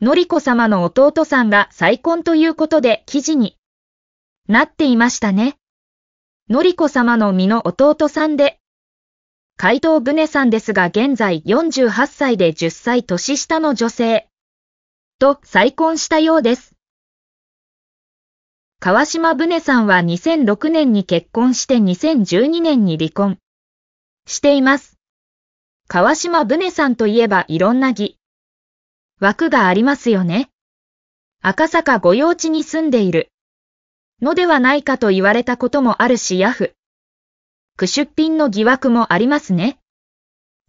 のりこ様の弟さんが再婚ということで記事になっていましたね。のりこ様の身の弟さんで、怪盗グネさんですが現在48歳で10歳年下の女性と再婚したようです。川島ブネさんは2006年に結婚して2012年に離婚しています。川島ブネさんといえばいろんな義枠がありますよね。赤坂御用地に住んでいる。のではないかと言われたこともあるしヤフ。区出品の疑惑もありますね。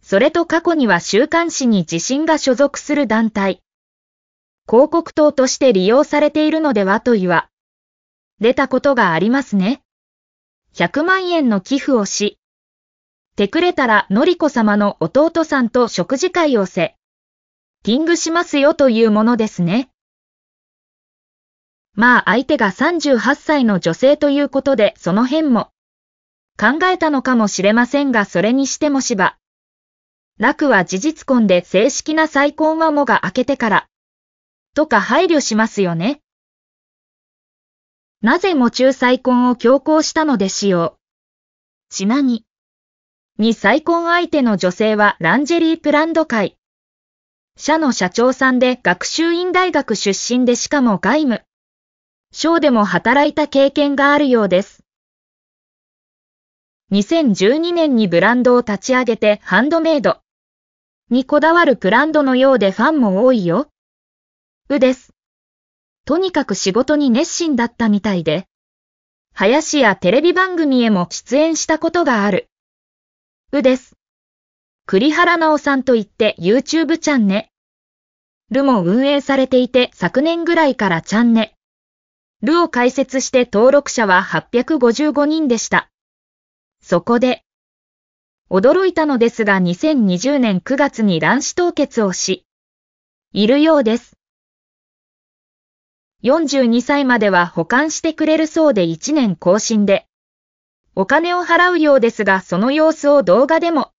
それと過去には週刊誌に自身が所属する団体。広告塔として利用されているのではと言わ。出たことがありますね。100万円の寄付をし、てくれたらのりこ様の弟さんと食事会をせ。キングしますよというものですね。まあ相手が38歳の女性ということでその辺も考えたのかもしれませんがそれにしてもしば。楽は事実婚で正式な再婚はもが明けてからとか配慮しますよね。なぜも中再婚を強行したのでしよう。ちなみに再婚相手の女性はランジェリープランド会社の社長さんで学習院大学出身でしかも外務。省でも働いた経験があるようです。2012年にブランドを立ち上げてハンドメイドにこだわるブランドのようでファンも多いよ。うです。とにかく仕事に熱心だったみたいで、林やテレビ番組へも出演したことがある。うです。栗原直さんといって YouTube ちゃんね。ルも運営されていて昨年ぐらいからチャンネルを開設して登録者は855人でした。そこで、驚いたのですが2020年9月に卵子凍結をし、いるようです。42歳までは保管してくれるそうで1年更新で、お金を払うようですがその様子を動画でも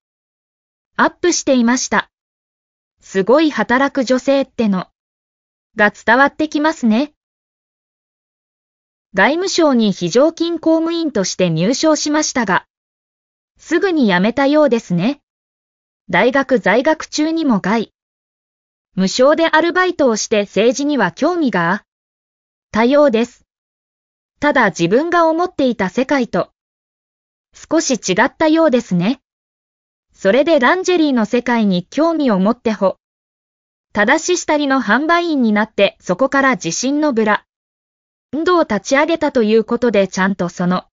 アップしていました。すごい働く女性ってのが伝わってきますね。外務省に非常勤公務員として入省しましたが、すぐに辞めたようですね。大学在学中にも外、無償でアルバイトをして政治には興味があったようです。ただ自分が思っていた世界と少し違ったようですね。それでランジェリーの世界に興味を持ってほ正ししたりの販売員になって、そこから自震のブラ運動を立ち上げたということで、ちゃんとその、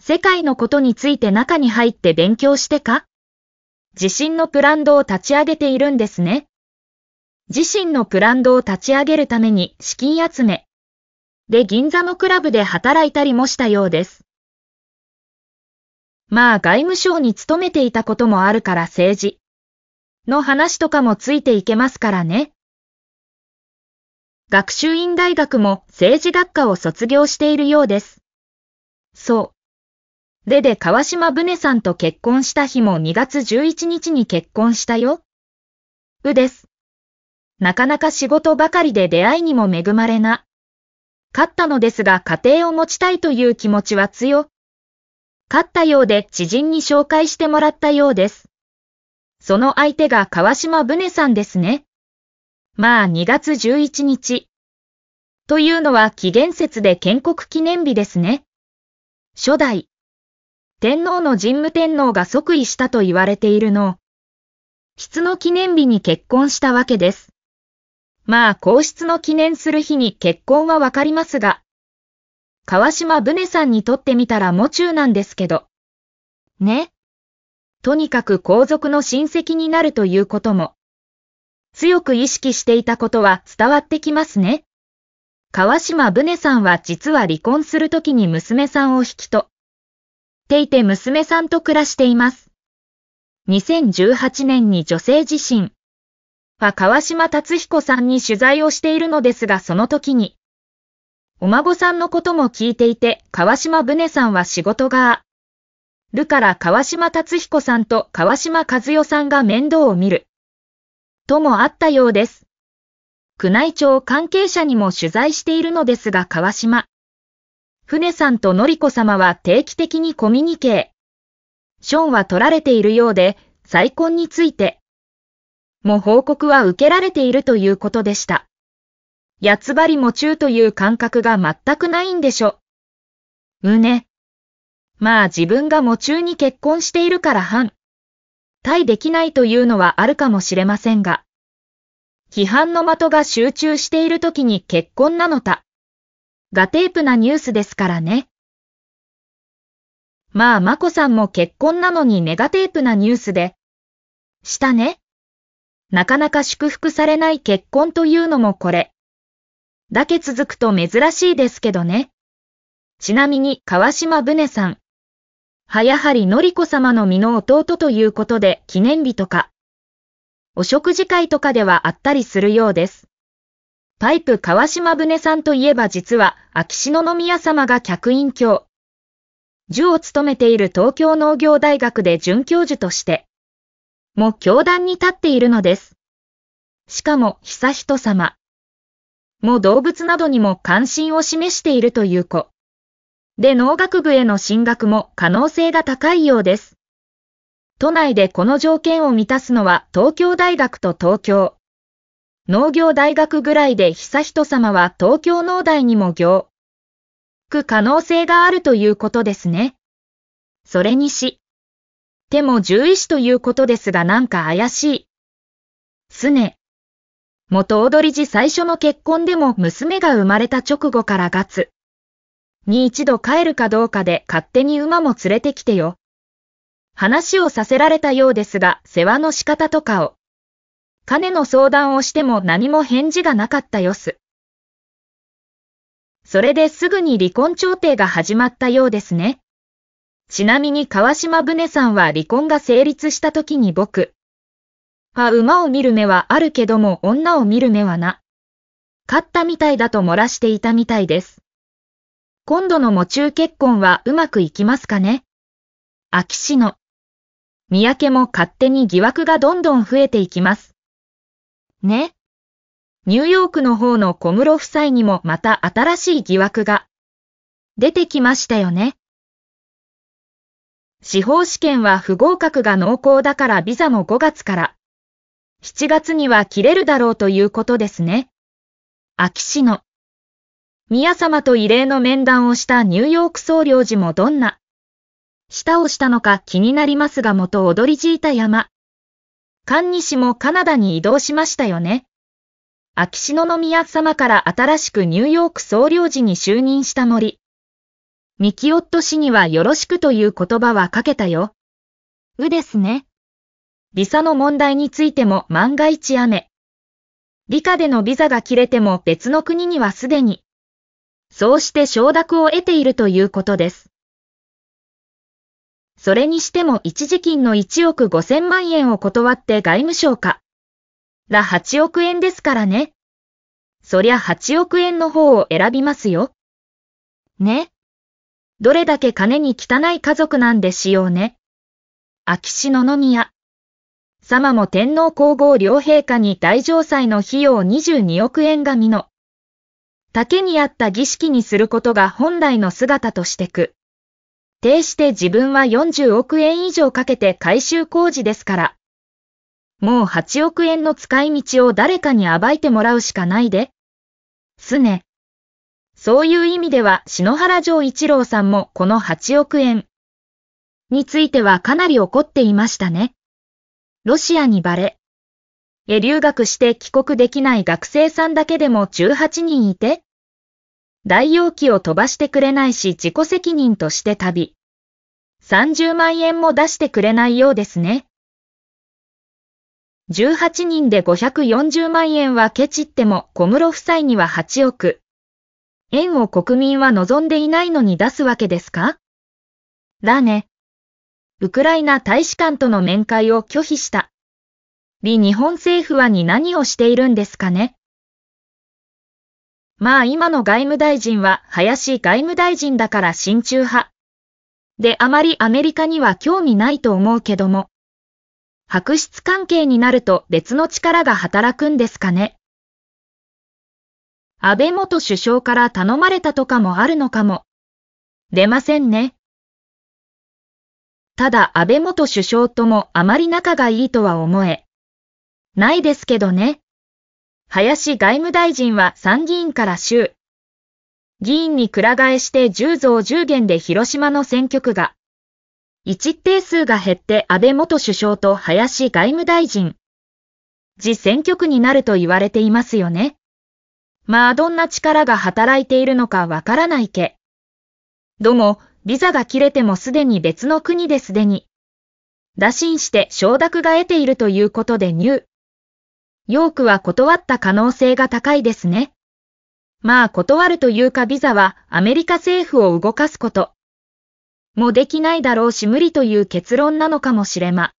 世界のことについて中に入って勉強してか自身のブランドを立ち上げているんですね。自身のブランドを立ち上げるために資金集め。で、銀座のクラブで働いたりもしたようです。まあ、外務省に勤めていたこともあるから政治。の話とかもついていけますからね。学習院大学も政治学科を卒業しているようです。そう。でで川島船さんと結婚した日も2月11日に結婚したよ。うです。なかなか仕事ばかりで出会いにも恵まれな。勝ったのですが家庭を持ちたいという気持ちは強。勝ったようで知人に紹介してもらったようです。その相手が川島船さんですね。まあ2月11日。というのは紀元節で建国記念日ですね。初代。天皇の神武天皇が即位したと言われているの。質の記念日に結婚したわけです。まあ皇室の記念する日に結婚はわかりますが。川島船さんにとってみたらも中なんですけど。ね。とにかく皇族の親戚になるということも、強く意識していたことは伝わってきますね。川島船さんは実は離婚するときに娘さんを引き取っていて娘さんと暮らしています。2018年に女性自身は川島達彦さんに取材をしているのですがその時に、お孫さんのことも聞いていて、川島船さんは仕事がるから川島達彦さんと川島和代さんが面倒を見る。ともあったようです。宮内庁関係者にも取材しているのですが川島。船さんとのりこ様は定期的にコミュニケーションは取られているようで、再婚についても報告は受けられているということでした。やつばりも中という感覚が全くないんでしょう。うね。まあ自分が夢中に結婚しているから反対できないというのはあるかもしれませんが、批判の的が集中している時に結婚なのた、ガテープなニュースですからね。まあ、まこさんも結婚なのにネガテープなニュースで、したね。なかなか祝福されない結婚というのもこれ。だけ続くと珍しいですけどね。ちなみに、川島船さん。はやはりのりこ様の身の弟ということで記念日とか、お食事会とかではあったりするようです。パイプ川島船さんといえば実は、秋篠宮様が客員教。授を務めている東京農業大学で准教授として、も教壇に立っているのです。しかも、悠仁様。も動物などにも関心を示しているという子。で農学部への進学も可能性が高いようです。都内でこの条件を満たすのは東京大学と東京。農業大学ぐらいで悠仁さまは東京農大にも行く可能性があるということですね。それにし、手も獣医師ということですがなんか怪しい。すね。元踊り時最初の結婚でも娘が生まれた直後からガツ。に一度帰るかどうかで勝手に馬も連れてきてよ。話をさせられたようですが、世話の仕方とかを。金の相談をしても何も返事がなかったよす。それですぐに離婚調停が始まったようですね。ちなみに川島船さんは離婚が成立した時に僕。あ、馬を見る目はあるけども女を見る目はな。勝ったみたいだと漏らしていたみたいです。今度の喪中結婚はうまくいきますかね秋市の三宅も勝手に疑惑がどんどん増えていきます。ね。ニューヨークの方の小室夫妻にもまた新しい疑惑が出てきましたよね。司法試験は不合格が濃厚だからビザも5月から7月には切れるだろうということですね。秋市の宮様と異例の面談をしたニューヨーク総領事もどんな舌をしたのか気になりますが元踊りじいた山。菅西もカナダに移動しましたよね。秋篠宮様から新しくニューヨーク総領事に就任した森。三木夫氏にはよろしくという言葉はかけたよ。うですね。ビサの問題についても万が一雨。理科でのビザが切れても別の国にはすでに。そうして承諾を得ているということです。それにしても一時金の1億5000万円を断って外務省から8億円ですからね。そりゃ8億円の方を選びますよ。ね。どれだけ金に汚い家族なんでしようね。秋篠宮。様も天皇皇后両陛下に大上祭の費用22億円が身の竹にあった儀式にすることが本来の姿としてく。定して自分は40億円以上かけて改修工事ですから。もう8億円の使い道を誰かに暴いてもらうしかないで。すね。そういう意味では篠原城一郎さんもこの8億円についてはかなり怒っていましたね。ロシアにバレ。へ留学して帰国できない学生さんだけでも18人いて代用機を飛ばしてくれないし自己責任として旅。30万円も出してくれないようですね。18人で540万円はケチっても小室夫妻には8億。円を国民は望んでいないのに出すわけですかだね。ウクライナ大使館との面会を拒否した。り日本政府はに何をしているんですかねまあ今の外務大臣は林外務大臣だから親中派。であまりアメリカには興味ないと思うけども。白質関係になると別の力が働くんですかね。安倍元首相から頼まれたとかもあるのかも。出ませんね。ただ安倍元首相ともあまり仲がいいとは思え。ないですけどね。林外務大臣は参議院から州。議員にく替えして10増10減で広島の選挙区が、一定数が減って安倍元首相と林外務大臣、自選挙区になると言われていますよね。まあどんな力が働いているのかわからないけ。ども、ビザが切れてもすでに別の国ですでに。打診して承諾が得ているということで入。ヨークは断った可能性が高いですね。まあ断るというかビザはアメリカ政府を動かすこと。もできないだろうし無理という結論なのかもしれま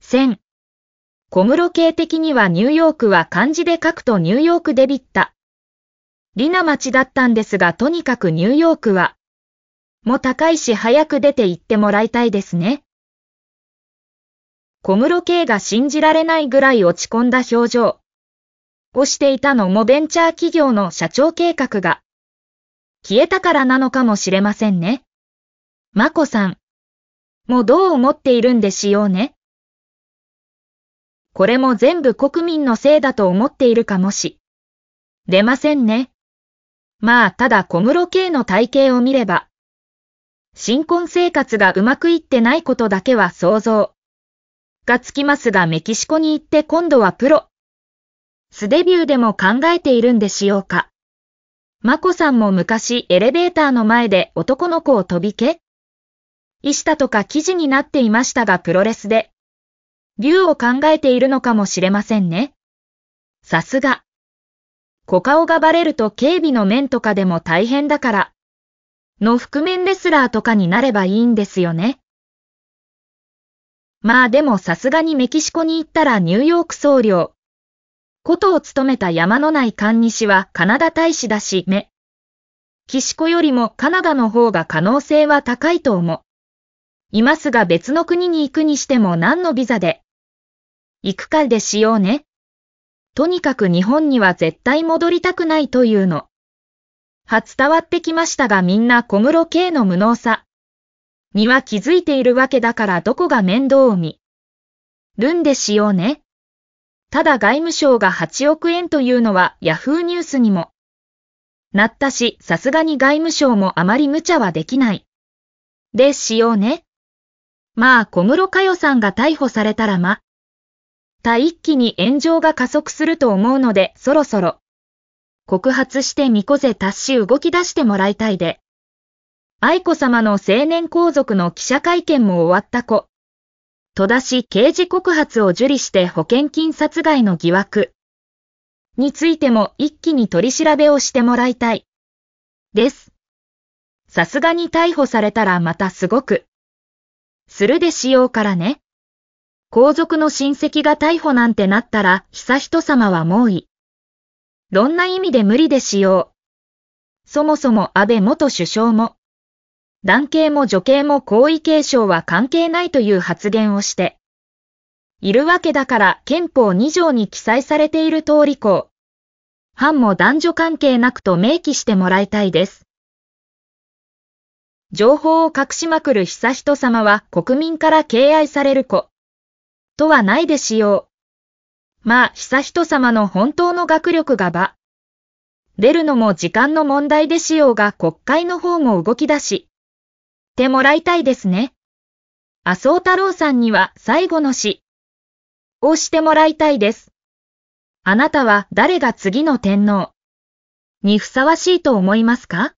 せん。小室系的にはニューヨークは漢字で書くとニューヨークデビッタ。リな町だったんですがとにかくニューヨークは、も高いし早く出て行ってもらいたいですね。小室圭が信じられないぐらい落ち込んだ表情をしていたのもベンチャー企業の社長計画が消えたからなのかもしれませんね。まこさんもどう思っているんでしようね。これも全部国民のせいだと思っているかもしれませんね。まあただ小室圭の体型を見れば、新婚生活がうまくいってないことだけは想像がつきますがメキシコに行って今度はプロ。素デビューでも考えているんでしょうか。マコさんも昔エレベーターの前で男の子を飛びけ石田とか記事になっていましたがプロレスで。竜を考えているのかもしれませんね。さすが。小顔がバレると警備の面とかでも大変だから。の覆面レスラーとかになればいいんですよね。まあでもさすがにメキシコに行ったらニューヨーク総領。ことを務めた山のない。菅西はカナダ大使だし、キ岸子よりもカナダの方が可能性は高いと思う。いますが別の国に行くにしても何のビザで。行くかでしようね。とにかく日本には絶対戻りたくないというの。は伝わってきましたがみんな小室圭の無能さ。には気づいているわけだからどこが面倒を見るんでしようね。ただ外務省が8億円というのはヤフーニュースにもなったし、さすがに外務省もあまり無茶はできない。でしようね。まあ小室佳代さんが逮捕されたらま、た一気に炎上が加速すると思うので、そろそろ告発してみこぜ達し動き出してもらいたいで。愛子様の成年皇族の記者会見も終わった子。戸田市刑事告発を受理して保険金殺害の疑惑についても一気に取り調べをしてもらいたい。です。さすがに逮捕されたらまたすごく。するでしようからね。皇族の親戚が逮捕なんてなったら、悠仁さまはもうい。い。どんな意味で無理でしよう。そもそも安倍元首相も、男系も女系も皇位継承は関係ないという発言をして、いるわけだから憲法2条に記載されている通りこう、藩も男女関係なくと明記してもらいたいです。情報を隠しまくる悠仁さまは国民から敬愛される子。とはないでしよう。まあ、悠仁さまの本当の学力がば。出るのも時間の問題でしようが国会の方も動き出し。ってもらいたいですね。麻生太郎さんには最後の詩をしてもらいたいです。あなたは誰が次の天皇にふさわしいと思いますか